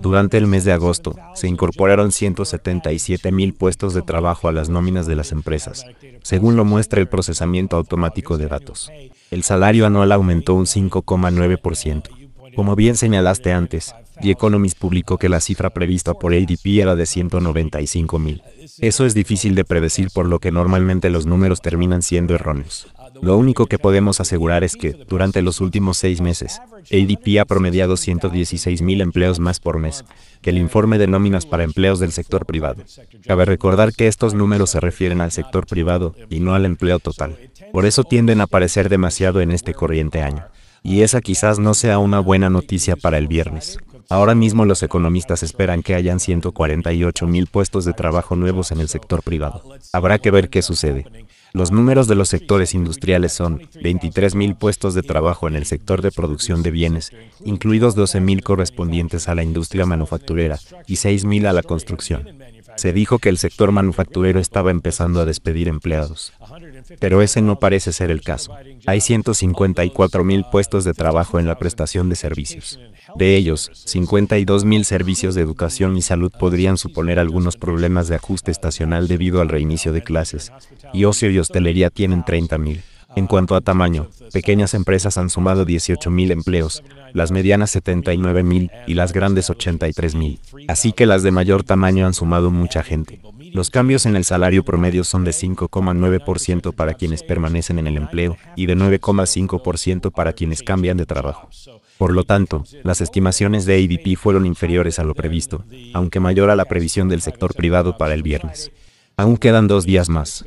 Durante el mes de agosto, se incorporaron 177 mil puestos de trabajo a las nóminas de las empresas, según lo muestra el procesamiento automático de datos. El salario anual aumentó un 5,9%. Como bien señalaste antes, The Economist publicó que la cifra prevista por ADP era de mil. Eso es difícil de predecir por lo que normalmente los números terminan siendo erróneos. Lo único que podemos asegurar es que, durante los últimos seis meses, ADP ha promediado 116.000 empleos más por mes que el informe de nóminas para empleos del sector privado. Cabe recordar que estos números se refieren al sector privado y no al empleo total. Por eso tienden a aparecer demasiado en este corriente año. Y esa quizás no sea una buena noticia para el viernes. Ahora mismo los economistas esperan que hayan 148 mil puestos de trabajo nuevos en el sector privado. Habrá que ver qué sucede. Los números de los sectores industriales son 23.000 puestos de trabajo en el sector de producción de bienes, incluidos 12.000 correspondientes a la industria manufacturera y 6.000 a la construcción. Se dijo que el sector manufacturero estaba empezando a despedir empleados. Pero ese no parece ser el caso. Hay 154.000 puestos de trabajo en la prestación de servicios. De ellos, 52.000 servicios de educación y salud podrían suponer algunos problemas de ajuste estacional debido al reinicio de clases, y ocio y hostelería tienen 30.000. En cuanto a tamaño, pequeñas empresas han sumado 18.000 empleos, las medianas 79.000 y las grandes 83.000. Así que las de mayor tamaño han sumado mucha gente. Los cambios en el salario promedio son de 5,9% para quienes permanecen en el empleo y de 9,5% para quienes cambian de trabajo. Por lo tanto, las estimaciones de ADP fueron inferiores a lo previsto, aunque mayor a la previsión del sector privado para el viernes. Aún quedan dos días más.